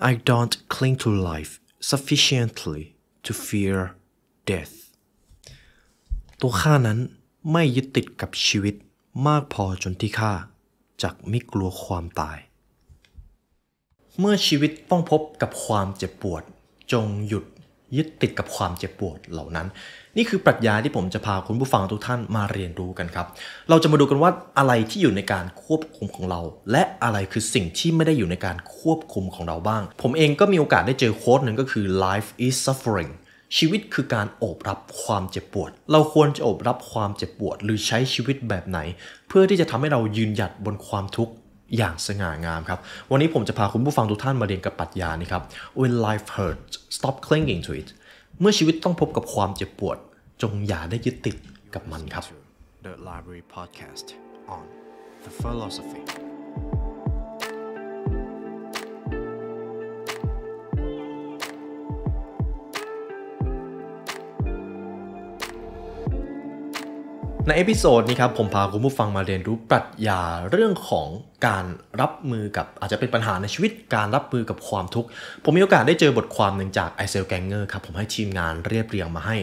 I don't cling to life sufficiently to fear death ตัวข้านั้นไม่ยึดติดกับชีวิตมากพอจนที่ข้าจักไม่กลัวความตาย เมื่อชีวิตต้องพบกับความเจ็บปวดจงหยุดยึดติดกับความเจ็บปวดเหล่านั้น นี่คือปรัชญาที่ผมจะพาคุณผู้ฟังทุกท่านมาเรียนรู้กันครับ เราจะมาดูกันว่าอะไรที่อยู่ในการควบคุมของเรา และอะไรคือสิ่งที่ไม่ได้อยู่ในการควบคุมของเราบ้าง ผมเองก็มีโอกาสได้เจอโค้ดหนึ่งก็คือ life is suffering ชีวิตคือการโอบรับความเจ็บปวด เราควรจะโอบรับความเจ็บปวด หรือใช้ชีวิตแบบไหน เพื่อที่จะทำให้เรายืนหยัดบนความทุกข์อย่างสง่างามครับ วันนี้ผมจะพาคุณผู้ฟังทุกท่านมาเรียนกับปรัชญานี่ครับ When life hurts stop clinging to it เมื่อชีวิตต้องพบกับความเจ็บปวด จงอย่าได้ยึดติดกับมันครับ The Library Podcast on the Philosophy ในเอพิโซดนี้ครับผมพาคุณผู้ฟังมาเรียนรู้ปรัชญาเรื่องของการรับมือกับอาจจะเป็นปัญหาในชีวิตการรับมือกับความทุกข์ผมมีโอกาสได้เจอบทความหนึ่งจากไอเซลแกงเกอร์ครับ ผมให้ทีมงานเรียบเรียงมาให้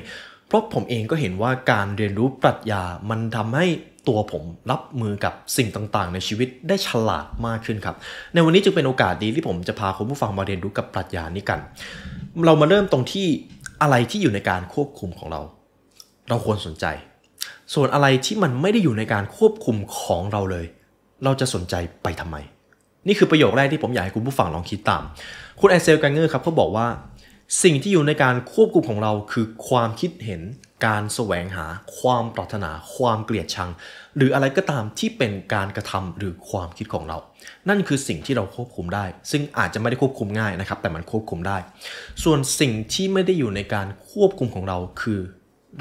เพราะผมเองก็เห็นว่าการเรียนรู้ปรัชญามันทำให้ตัวผมรับมือกับสิ่งต่างๆ ในชีวิตได้ฉลาดมากขึ้นครับในวันนี้จึงเป็นโอกาสดีที่ผมจะพาคุณผู้ฟังมาเรียนรู้กับปรัชญานี้กัน เรามาเริ่มตรงที่อะไรที่อยู่ในการควบคุมของเรา เราควรสนใจส่วนอะไรที่มันไม่ได้อยู่ในการควบคุมของเราเลย เราจะสนใจไปทำไม นี่คือประโยคแรกที่ผมอยากให้คุณผู้ฟังลองคิดตาม คุณแอนเซล แกงเงอร์ ครับ เขาบอกว่า สิ่งที่อยู่ในการควบคุมของเราคือความคิดเห็น การแสวงหา ความปรารถนา ความเกลียดชัง หรืออะไรก็ตามที่เป็นการกระทำหรือความคิดของเรา นั่นคือสิ่งที่เราควบคุมได้ ซึ่งอาจจะไม่ได้ควบคุมง่ายนะครับ แต่มันควบคุมได้ ส่วนสิ่งที่ไม่ได้อยู่ในการควบคุมของเราคือ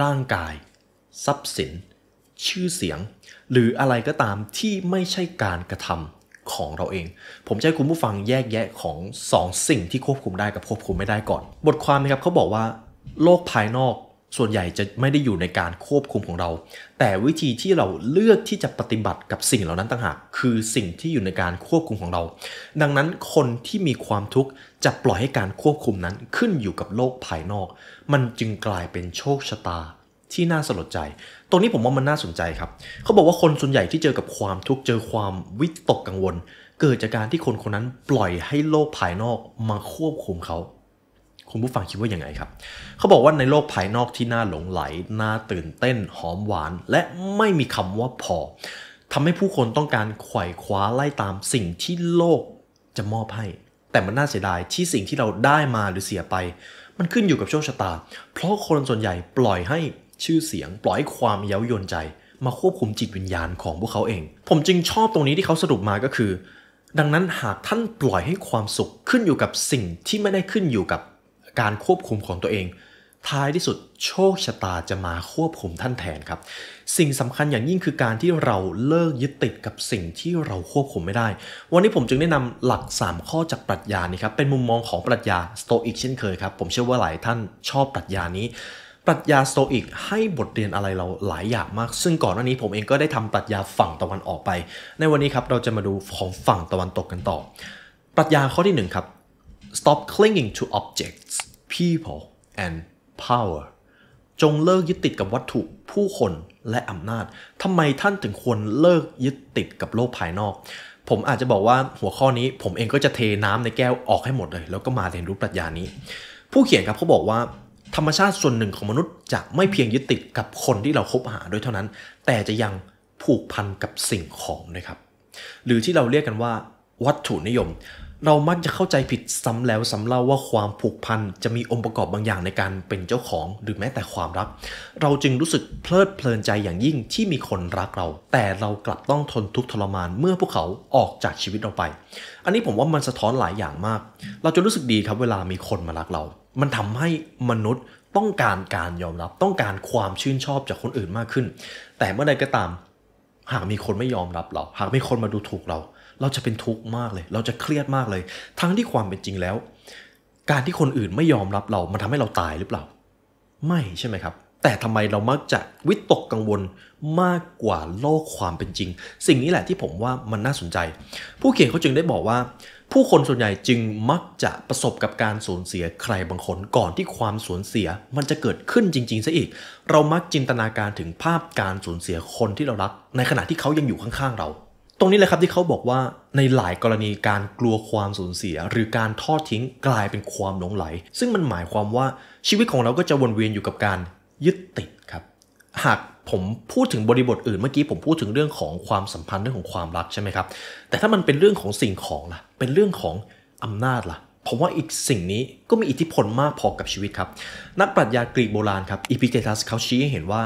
ร่างกายทรัพย์สิน ชื่อเสียง หรืออะไรก็ตามที่ไม่ใช่การกระทำของเราเอง ผมจะให้คุณผู้ฟังแยกแยะของ2สิ่งที่ควบคุมได้กับควบคุมไม่ได้ก่อน บทความนะครับเขาบอกว่า โลกภายนอกส่วนใหญ่จะไม่ได้อยู่ในการควบคุมของเรา แต่วิธีที่เราเลือกที่จะปฏิบัติกับสิ่งเหล่านั้นต่างหากคือสิ่งที่อยู่ในการควบคุมของเรา ดังนั้นคนที่มีความทุกข์จะปล่อยให้การควบคุมนั้น ขึ้นอยู่กับโลกภายนอก มันจึงกลายเป็นโชคชะตาที่น่าสลดใจ ตรงนี้ผมว่ามันน่าสนใจครับ เขาบอกว่าคนส่วนใหญ่ที่เจอกับความทุกข์เจอความวิตกกังวล เกิดจากการที่คนคนนั้นปล่อยให้โลกภายนอกมาควบคุมเขา คุณผู้ฟังคิดว่าอย่างไงครับเขาบอกว่าในโลกภายนอกที่น่าหลงไหล น่าตื่นเต้นหอมหวาน และไม่มีคำว่าพอทำให้ผู้คนต้องการไขว่คว้าไล่ตามสิ่งที่โลกจะมอบให้ แต่มันน่าเสียดายที่สิ่งที่เราได้มาหรือเสียไป มันขึ้นอยู่กับโชคชะตา เพราะคนส่วนใหญ่ปล่อยให้ชื่อเสียงปล่อยความเย้ายวนใจ มาควบคุมจิตวิญญาณของพวกเขาเอง ผมจึงชอบตรงนี้ที่เขาสรุปมาก็คือ ดังนั้นหากท่านปล่อยให้ความสุขขึ้นอยู่กับสิ่งที่ไม่ได้ขึ้นอยู่กับการควบคุมของตัวเอง ท้ายที่สุดโชคชะตาจะมาควบคุมท่านแทนครับ สิ่งสำคัญอย่างยิ่งคือการที่เราเลิกยึดติดกับสิ่งที่เราควบคุมไม่ได้ วันนี้ผมจึงแนะนำหลัก 3 ข้อจากปรัชญานี่ครับเป็นมุมมองของปรัชญาสโตอิกเช่นเคยครับ ผมเชื่อว่าหลายท่านชอบปรัชญานี้ปรัชญาสโตอิกให้บทเรียนอะไรเราหลายอย่างมากซึ่งก่อนหน้านี้ผมเองก็ได้ทำปรัชญาฝั่งตะวันออกไป ในวันนี้ครับเราจะมาดูของฝั่งตะวันตกกันต่อ ปรัชญาข้อที่1ครับ stop clinging to objects people and power จงเลิกยึดติดกับวัตถุผู้คนและอำนาจทำไมท่านถึงควรเลิกยึดติดกับโลกภายนอก ผมอาจจะบอกว่าหัวข้อนี้ผมเองก็จะเทน้ำในแก้วออกให้หมดเลย แล้วก็มาเรียนรู้ปรัชญานี้ ผู้เขียนครับเขาบอกว่าธรรมชาติส่วนหนึ่งของมนุษย์จะไม่เพียงยึดติดกับคนที่เราคบหาด้วยเท่านั้น แต่จะยังผูกพันกับสิ่งของนะครับ หรือที่เราเรียกกันว่าวัตถุนิยม เรามักจะเข้าใจผิดซ้ำแล้ว ซ้าเล่าว่าความผูกพันจะมีองค์ประกอบบางอย่างในการเป็นเจ้าของ หรือแม้แต่ความรัก เราจึงรู้สึกเพลิดเพลินใจอย่างยิ่งที่มีคนรักเรา แต่เรากลับต้องทนทุกข์ทรมานเมื่อพวกเขาออกจากชีวิตเราไป อันนี้ผมว่ามันสะท้อนหลายอย่างมาก เราจะรู้สึกดีครับเวลามีคนมารักเรามันทำให้มนุษย์ต้องการการยอมรับ ต้องการความชื่นชอบจากคนอื่นมากขึ้น แต่เมื่อใดก็ตาม หากมีคนไม่ยอมรับเรา หากมีคนมาดูถูกเรา เราจะเป็นทุกข์มากเลย เราจะเครียดมากเลย ทั้งที่ความเป็นจริงแล้ว การที่คนอื่นไม่ยอมรับเรามันทำให้เราตายหรือเปล่า ไม่ใช่ไหมครับ แต่ทำไมเรามักจะ วิตกกังวลมากกว่าโลกความเป็นจริง สิ่งนี้แหละที่ผมว่ามันน่าสนใจ ผู้เขียนเขาจึงได้บอกว่าผู้คนส่วนใหญ่จึงมักจะประสบกับการสูญเสียใครบางคนก่อนที่ความสูญเสียมันจะเกิดขึ้นจริงๆซะอีก เรามักจินตนาการถึงภาพการสูญเสียคนที่เรารัก ในขณะที่เขายังอยู่ข้างๆ เรา ตรงนี้แหละครับที่เขาบอกว่าในหลายกรณีการกลัวความสูญเสีย หรือการทอดทิ้งกลายเป็นความหลงไหล ซึ่งมันหมายความว่าชีวิตของเราก็จะวนเวียนอยู่กับการยึดติดครับหากผมพูดถึงบริบทอื่นเมื่อกี้ผมพูดถึงเรื่องของความสัมพันธ์เรื่องของความรักใช่ไหมครับ แต่ถ้ามันเป็นเรื่องของสิ่งของล่ะ เป็นเรื่องของอำนาจล่ะผมว่าอีกสิ่งนี้ก็มีอิทธิพลมากพอกับชีวิตครับ นักปรัชญากรีกโบราณครับอีพิเกตัสเขาชี้ให้เห็นว่า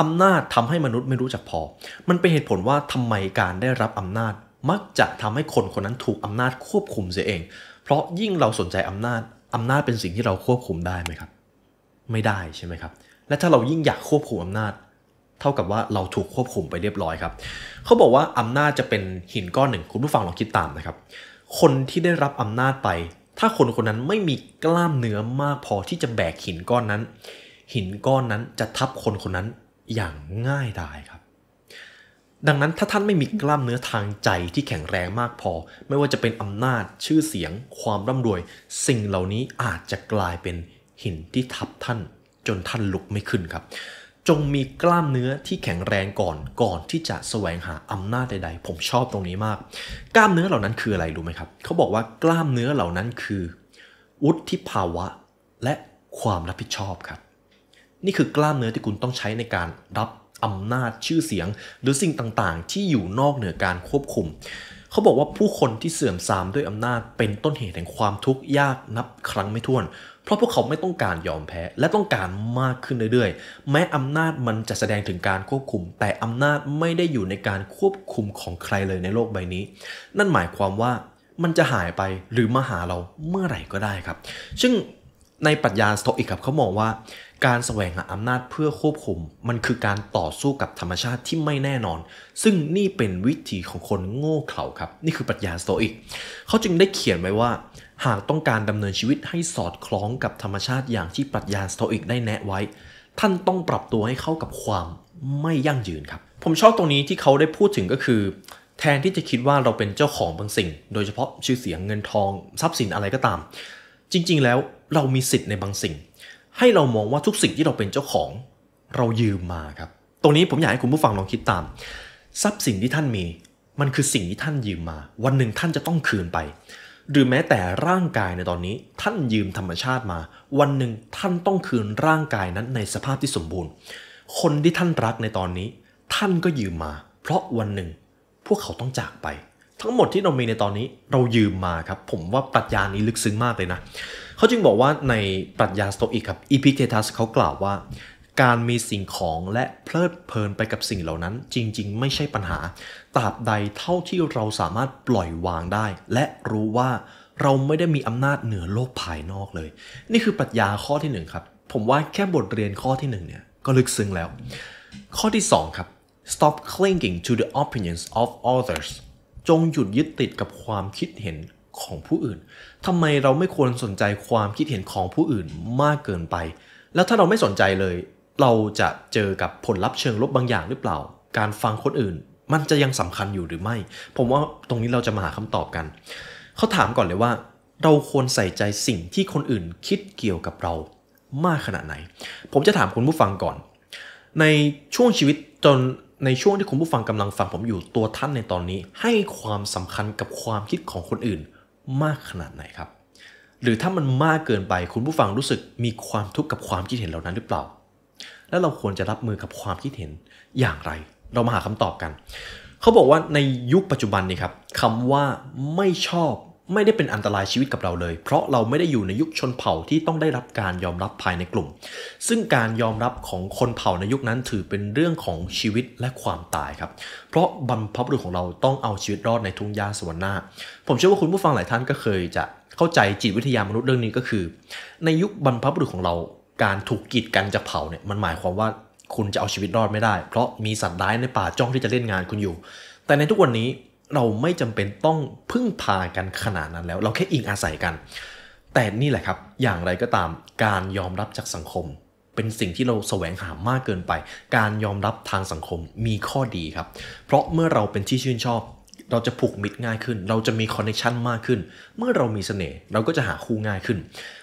อำนาจทำให้มนุษย์ไม่รู้จักพอ มันเป็นเหตุผลว่าทำไมการได้รับอำนาจ มักจะทำให้คนคนนั้นถูกอำนาจควบคุมเสียเอง เพราะยิ่งเราสนใจอำนาจอำนาจเป็นสิ่งที่เราควบคุมได้ไหมครับไม่ได้ใช่ไหมครับและถ้าเรายิ่งอยากควบคุมอำนาจเท่ากับว่าเราถูกควบคุมไปเรียบร้อยครับ เขาบอกว่าอำนาจจะเป็นหินก้อนหนึ่งคุณผู้ฟังลองคิดตามนะครับ คนที่ได้รับอำนาจไป ถ้าคนคนนั้นไม่มีกล้ามเนื้อมากพอที่จะแบกหินก้อนนั้น หินก้อนนั้นจะทับคนคนนั้นอย่างง่ายดายครับ ดังนั้นถ้าท่านไม่มีกล้ามเนื้อทางใจที่แข็งแรงมากพอ ไม่ว่าจะเป็นอำนาจชื่อเสียง ความร่ำรวย สิ่งเหล่านี้อาจจะกลายเป็นหินที่ทับท่านจนท่านลุกไม่ขึ้นครับจงมีกล้ามเนื้อที่แข็งแรงก่อนก่อนที่จะแสวงหาอำนาจใด ๆ ผมชอบตรงนี้มาก กล้ามเนื้อเหล่านั้นคืออะไรรู้ไหมครับเขาบอกว่ากล้ามเนื้อเหล่านั้นคือ วุฒิภาวะและความรับผิดชอบครับนี่คือกล้ามเนื้อที่คุณต้องใช้ในการรับอำนาจชื่อเสียง หรือสิ่งต่างๆ ที่อยู่นอกเหนือการควบคุมเขาบอกว่าผู้คนที่เสื่อมทรามด้วยอำนาจเป็นต้นเหตุแห่งความทุกข์ยากนับครั้งไม่ถ้วน เพราะพวกเขาไม่ต้องการยอมแพ้และต้องการมากขึ้นเรื่อย ๆ แม้อำนาจมันจะแสดงถึงการควบคุมแต่อำนาจไม่ได้อยู่ในการควบคุมของใครเลยในโลกใบนี้ นั่นหมายความว่ามันจะหายไปหรือมาหาเราเมื่อไหร่ก็ได้ครับซึ่งในปรัชญาสโตอิกครับ เขามองว่าการแสวงหาอำนาจเพื่อควบคุมมันคือการต่อสู้กับธรรมชาติที่ไม่แน่นอน ซึ่งนี่เป็นวิธีของคนโง่เขลาครับ นี่คือปรัชญาสโตอิกเขาจึงได้เขียนไว้ว่า หากต้องการดำเนินชีวิตให้สอดคล้องกับธรรมชาติอย่างที่ปรัชญาสโตอิกได้แนะไว้ ท่านต้องปรับตัวให้เข้ากับความไม่ยั่งยืนครับผมชอบตรงนี้ที่เขาได้พูดถึงก็คือ แทนที่จะคิดว่าเราเป็นเจ้าของบางสิ่ง โดยเฉพาะชื่อเสียงเงินทองทรัพย์สินอะไรก็ตาม จริงๆ แล้วเรามีสิทธิ์ในบางสิ่งให้เรามองว่าทุกสิ่งที่เราเป็นเจ้าของ เรายืมมาครับ ตรงนี้ผมอยากให้คุณผู้ฟังลองคิดตาม ทรัพย์สินที่ท่านมี มันคือสิ่งที่ท่านยืมมา วันหนึ่งท่านจะต้องคืนไป หรือแม้แต่ร่างกายในตอนนี้ท่านยืมธรรมชาติมา วันหนึ่งท่านต้องคืนร่างกายนั้นในสภาพที่สมบูรณ์ คนที่ท่านรักในตอนนี้ ท่านก็ยืมมา เพราะวันหนึ่งพวกเขาต้องจากไป ทั้งหมดที่เรามีในตอนนี้เรายืมมาครับ ผมว่าปรัชญานี้ลึกซึ้งมากเลยนะเขาจึงบอกว่าในปรัชญาสโตอิกครับอีพิเททัสเขากล่าวว่า การมีสิ่งของและเพลิดเพลินไปกับสิ่งเหล่านั้นจริงๆไม่ใช่ปัญหาตราบใดเท่าที่เราสามารถปล่อยวางได้ และรู้ว่าเราไม่ได้มีอำนาจเหนือโลกภายนอกเลย นี่คือปรัชญาข้อที่ 1 ครับ ผมว่าแค่บทเรียนข้อที่ 1 เนี่ย ก็ลึกซึ้งแล้ว ข้อที่2ครับ stop clinging to the opinions of others จงหยุดยึดติดกับความคิดเห็นของผู้อื่น ทำไมเราไม่ควรสนใจความคิดเห็นของผู้อื่นมากเกินไป แล้วถ้าเราไม่สนใจเลย เราจะเจอกับผลลัพธ์เชิงลบบางอย่างหรือเปล่า การฟังคนอื่น มันจะยังสำคัญอยู่หรือไม่ ผมว่าตรงนี้เราจะมาหาคำตอบกัน เขาถามก่อนเลยว่า เราควรใส่ใจสิ่งที่คนอื่นคิดเกี่ยวกับเรามากขนาดไหน ผมจะถามคุณผู้ฟังก่อน ในช่วงชีวิตจนในช่วงที่คุณผู้ฟังกำลังฟังผมอยู่ ตัวท่านในตอนนี้ให้ความสำคัญกับความคิดของคนอื่นมากขนาดไหนครับ หรือถ้ามันมากเกินไปคุณผู้ฟังรู้สึกมีความทุกข์กับความคิดเห็นเหล่านั้น หรือเปล่า แล้วเราควรจะรับมือกับความคิดเห็นอย่างไร เรามาหาคำตอบกันเขาบอกว่าในยุคปัจจุบันนี่ครับคำว่าไม่ชอบไม่ได้เป็นอันตรายชีวิตกับเราเลย เพราะเราไม่ได้อยู่ในยุคชนเผ่าที่ต้องได้รับการยอมรับภายในกลุ่ม ซึ่งการยอมรับของคนเผ่าในยุคนั้นถือเป็นเรื่องของชีวิตและความตายครับเพราะบรรพบุรุษของเราต้องเอาชีวิตรอดในทุ่งหญ้าสวรรค์หน้า ผมเชื่อว่าคุณผู้ฟังหลายท่านก็เคยจะเข้าใจจิตวิทยามนุษย์เรื่องนี้ก็คือ ในยุคบรรพบุรุษของเราการถูกกีดกันจากเผ่าเนี่ยมันหมายความว่าคุณจะเอาชีวิตรอดไม่ได้ เพราะมีสัตว์ร้ายในป่าจ้องที่จะเล่นงานคุณอยู่ แต่ในทุกวันนี้เราไม่จำเป็นต้องพึ่งพากันขนาดนั้นแล้ว เราแค่อิงอาศัยกัน แต่นี่แหละครับอย่างไรก็ตามการยอมรับจากสังคม เป็นสิ่งที่เราแสวงหามากเกินไป การยอมรับทางสังคมมีข้อดีครับ เพราะเมื่อเราเป็นที่ชื่นชอบ เราจะผูกมิตรง่ายขึ้น เราจะมีคอนเนคชันมากขึ้น เมื่อเรามีเสน่ห์เราก็จะหาคู่ง่ายขึ้น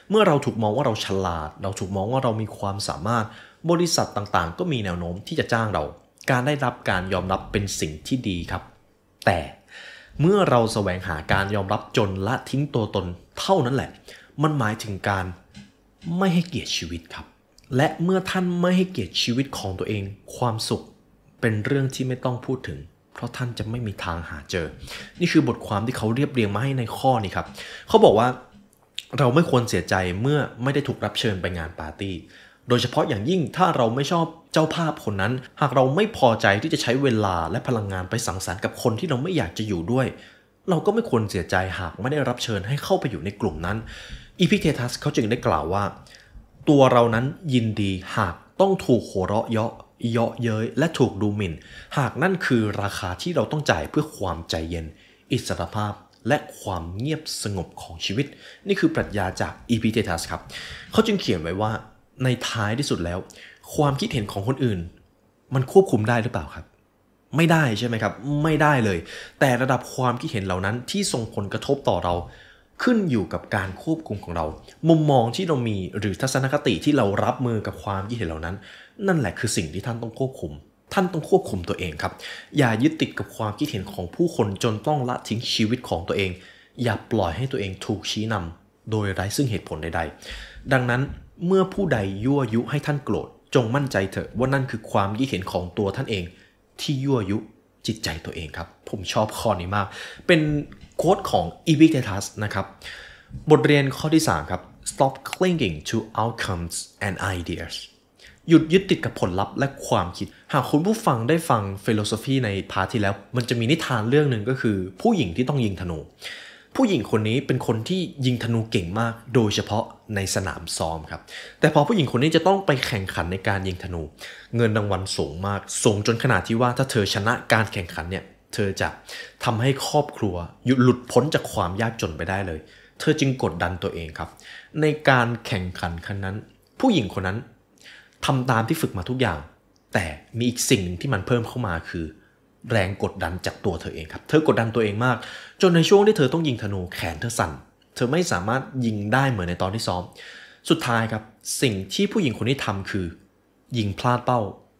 เมื่อเราถูกมองว่าเราฉลาด เราถูกมองว่าเรามีความสามารถบริษัทต่างๆ ก็มีแนวโน้มที่จะจ้างเรา การได้รับการยอมรับเป็นสิ่งที่ดีครับ แต่เมื่อเราแสวงหาการยอมรับจนละทิ้งตัวตนเท่านั้นแหละ มันหมายถึงการไม่ให้เกียรติชีวิตครับ และเมื่อท่านไม่ให้เกียรติชีวิตของตัวเอง ความสุขเป็นเรื่องที่ไม่ต้องพูดถึง เพราะท่านจะไม่มีทางหาเจอ นี่คือบทความที่เขาเรียบเรียงมาให้ในข้อนี้ครับ เขาบอกว่าเราไม่ควรเสียใจเมื่อไม่ได้ถูกรับเชิญไปงานปาร์ตี้โดยเฉพาะอย่างยิ่งถ้าเราไม่ชอบเจ้าภาพคนนั้น หากเราไม่พอใจที่จะใช้เวลา และพลังงานไปสังสรรค์กับคนที่เราไม่อยากจะอยู่ด้วย เราก็ไม่ควรเสียใจหากไม่ได้รับเชิญให้เข้าไปอยู่ในกลุ่มนั้นอีพิเททัสเขาจึงได้กล่าวว่า ตัวเรานั้นยินดีหากต้องถูกหวเราะเยาะเยาะเย้ยและถูกดูหมิ่น หากนั่นคือราคาที่เราต้องจ่ายเพื่อความใจเย็น อิสรภาพและความเงียบสงบของชีวิต นี่คือปรัชญาจากอีพิเททัสครับเขาจึงเขียนไว้ว่าในท้ายที่สุดแล้ว ความคิดเห็นของคนอื่น มันควบคุมได้หรือเปล่าครับ ไม่ได้ใช่ไหมครับ ไม่ได้เลย แต่ระดับความคิดเห็นเหล่านั้นที่ส่งผลกระทบต่อเรา ขึ้นอยู่กับการควบคุมของเรา มุมมองที่เรามีหรือทัศนคติที่เรารับมือกับความคิดเห็นเหล่านั้น นั่นแหละคือสิ่งที่ท่านต้องควบคุม ท่านต้องควบคุมตัวเองครับ อย่ายึดติดกับความคิดเห็นของผู้คนจนต้องละทิ้งชีวิตของตัวเอง อย่าปล่อยให้ตัวเองถูกชี้นำ โดยไร้ซึ่งเหตุผลใดๆดังนั้นเมื่อผู้ใดยั่วยุให้ท่านโกรธ จงมั่นใจเถอะว่านั่นคือความคิดเห็นของตัวท่านเองที่ยั่วยุจิตใจตัวเองครับ ผมชอบข้อนี้มาก เป็นโค้ดของอีวิเททัสนะครับ บทเรียนข้อที่ 3 ครับ stop clinging to outcomes and ideas หยุดยึดติดกับผลลัพธ์และความคิด หากคุณผู้ฟังได้ฟังฟิโลโซฟีในพาร์ทที่แล้ว มันจะมีนิทานเรื่องหนึ่งก็คือผู้หญิงที่ต้องยิงธนูผู้หญิงคนนี้เป็นคนที่ยิงธนูเก่งมาก โดยเฉพาะในสนามซ้อมครับ แต่พอผู้หญิงคนนี้จะต้องไปแข่งขันในการยิงธนู เงินรางวัลสูงมาก สูงจนขนาดที่ว่าถ้าเธอชนะการแข่งขันเนี่ย เธอจะทำให้ครอบครัวหยุดหลุดพ้นจากความยากจนไปได้เลย เธอจึงกดดันตัวเองครับ ในการแข่งขันครั้งนั้น ผู้หญิงคนนั้นทำตามที่ฝึกมาทุกอย่าง แต่มีอีกสิ่งหนึ่งที่มันเพิ่มเข้ามาคือแรงกดดันจากตัวเธอเองครับ เธอกดดันตัวเองมาก จนในช่วงที่เธอต้องยิงธนูแขนเธอสั่น เธอไม่สามารถยิงได้เหมือนในตอนที่ซ้อม สุดท้ายครับสิ่งที่ผู้หญิงคนนี้ทำคือ ยิงพลาดเป้า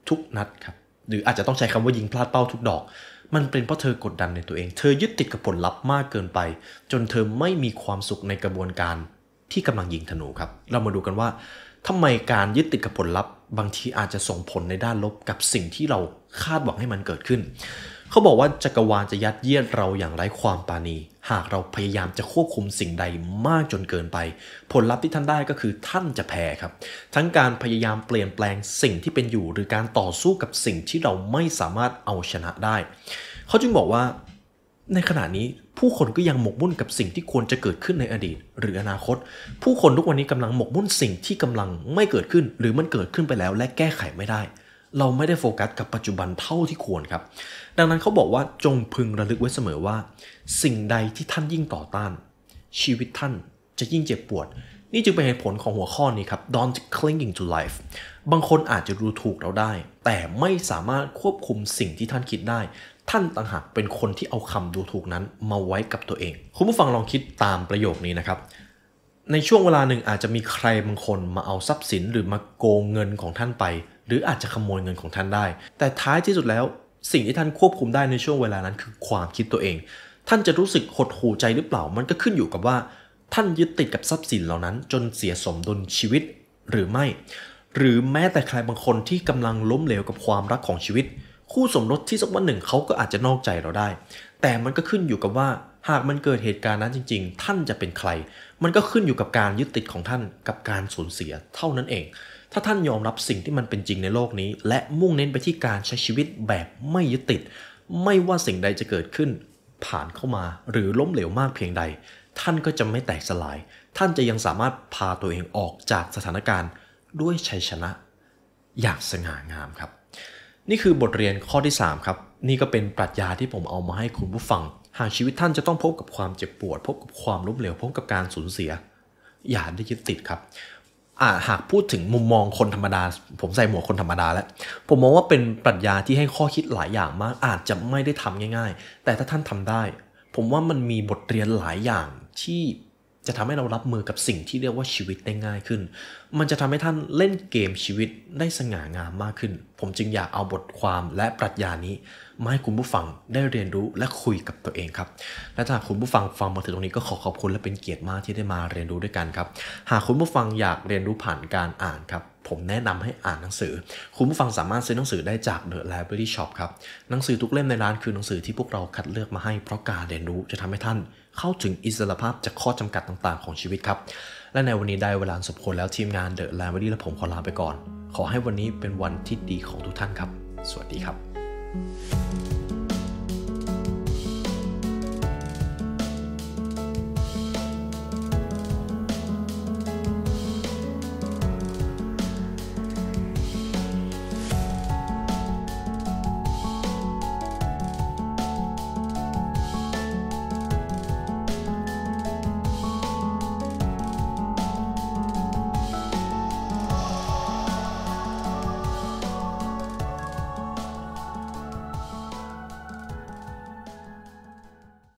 ทุกนัดครับ หรืออาจจะต้องใช้คำว่ายิงพลาดเป้าทุกดอก มันเป็นเพราะเธอกดดันในตัวเอง เธอยึดติดกับผลลัพธ์มากเกินไป จนเธอไม่มีความสุขในกระบวนการที่กำลังยิงธนูครับ เรามาดูกันว่า ทำไมการยึดติดกับผลลัพธ์บางทีอาจจะส่งผลในด้านลบกับสิ่งที่เราคาดหวังให้มันเกิดขึ้น เขาบอกว่าจักรวาลจะยัดเยียดเราอย่างไร้ความปาณี หากเราพยายามจะควบคุมสิ่งใดมากจนเกินไป ผลลัพธ์ที่ท่านได้ก็คือท่านจะแพ้ครับ ทั้งการพยายามเปลี่ยนแปลงสิ่งที่เป็นอยู่ หรือการต่อสู้กับสิ่งที่เราไม่สามารถเอาชนะได้ เขาจึงบอกว่าในขณะนี้ผู้คนก็ยังหมกมุ่นกับสิ่งที่ควรจะเกิดขึ้นในอดีต หรืออนาคต ผู้คนทุกวันนี้กำลังหมกมุ่นสิ่งที่กำลังไม่เกิดขึ้น หรือมันเกิดขึ้นไปแล้วและแก้ไขไม่ได้เราไม่ได้โฟกัสกับปัจจุบันเท่าที่ควรครับ ดังนั้นเขาบอกว่าจงพึงระลึกไว้เสมอว่า สิ่งใดที่ท่านยิ่งต่อต้าน ชีวิตท่านจะยิ่งเจ็บปวด นี่จึงเป็นเหตุผลของหัวข้อนี้ครับ Don't clinging to life บางคนอาจจะดูถูกเราได้ แต่ไม่สามารถควบคุมสิ่งที่ท่านคิดได้ ท่านต่างหากเป็นคนที่เอาคำดูถูกนั้นมาไว้กับตัวเองคุณผู้ฟังลองคิดตามประโยคนี้นะครับ ในช่วงเวลาหนึ่งอาจจะมีใครบางคนมาเอาทรัพย์สินหรือมาโกงเงินของท่านไปหรืออาจจะขโมยเงินของท่านได้ แต่ท้ายที่สุดแล้วสิ่งที่ท่านควบคุมได้ในช่วงเวลานั้นคือความคิดตัวเอง ท่านจะรู้สึกหดหู่ใจหรือเปล่า มันก็ขึ้นอยู่กับว่า ท่านยึดติดกับทรัพย์สินเหล่านั้น จนเสียสมดุลชีวิตหรือไม่ หรือแม้แต่ใครบางคนที่กำลังล้มเหลวกับความรักของชีวิต คู่สมรสที่สักวันหนึ่งเขาก็อาจจะนอกใจเราได้ แต่มันก็ขึ้นอยู่กับว่า หากมันเกิดเหตุการณ์นั้นจริง ๆ ท่านจะเป็นใคร มันก็ขึ้นอยู่กับการยึดติดของท่านกับการสูญเสียเท่านั้นเองถ้าท่านยอมรับสิ่งที่มันเป็นจริงในโลกนี้ และมุ่งเน้นไปที่การใช้ชีวิตแบบไม่ยึดติด ไม่ว่าสิ่งใดจะเกิดขึ้นผ่านเข้ามาหรือล้มเหลวมากเพียงใด ท่านก็จะไม่แตกสลาย ท่านจะยังสามารถพาตัวเองออกจากสถานการณ์ด้วยชัยชนะ อย่างสง่างามครับ นี่คือบทเรียนข้อที่3ครับนี่ก็เป็นปรัชญาที่ผมเอามาให้คุณผู้ฟังหากชีวิตท่านจะต้องพบกับความเจ็บปวด พบกับความล้มเหลวพบกับการสูญเสียอย่าได้ยึดติดครับอ่าหากพูดถึงมุมมองคนธรรมดา ผมใส่หมวกคนธรรมดาแล้ว ผมมองว่าเป็นปรัชญาที่ให้ข้อคิดหลายอย่างมาก อาจจะไม่ได้ทำง่ายๆ แต่ถ้าท่านทำได้ ผมว่ามันมีบทเรียนหลายอย่างที่จะทำให้เรารับมือกับสิ่งที่เรียกว่าชีวิตได้ง่ายขึ้น มันจะทำให้ท่านเล่นเกมชีวิตได้สง่างามมากขึ้น ผมจึงอยากเอาบทความและปรัชญานี้มาให้คุณผู้ฟังได้เรียนรู้และคุยกับตัวเองครับ และถ้าคุณผู้ฟังฟังมาถึงตรงนี้ก็ขอขอบคุณและเป็นเกียรติมากที่ได้มาเรียนรู้ด้วยกันครับ หากคุณผู้ฟังอยากเรียนรู้ผ่านการอ่านครับ ผมแนะนำให้อ่านหนังสือ คุณผู้ฟังสามารถซื้อหนังสือได้จาก The Library Shop ครับ หนังสือทุกเล่มในร้านคือหนังสือที่พวกเราคัดเลือกมาให้เพราะการเรียนรู้จะทำให้ท่านเข้าถึงอิสรภาพจากข้อจำกัดต่าง ๆของชีวิตครับ และในวันนี้ได้เวลาสมควรแล้วทีมงานเดอะแลมวบอี่และผมขอลาไปก่อน ขอให้วันนี้เป็นวันที่ดีของทุกท่านครับ สวัสดีครับ thank you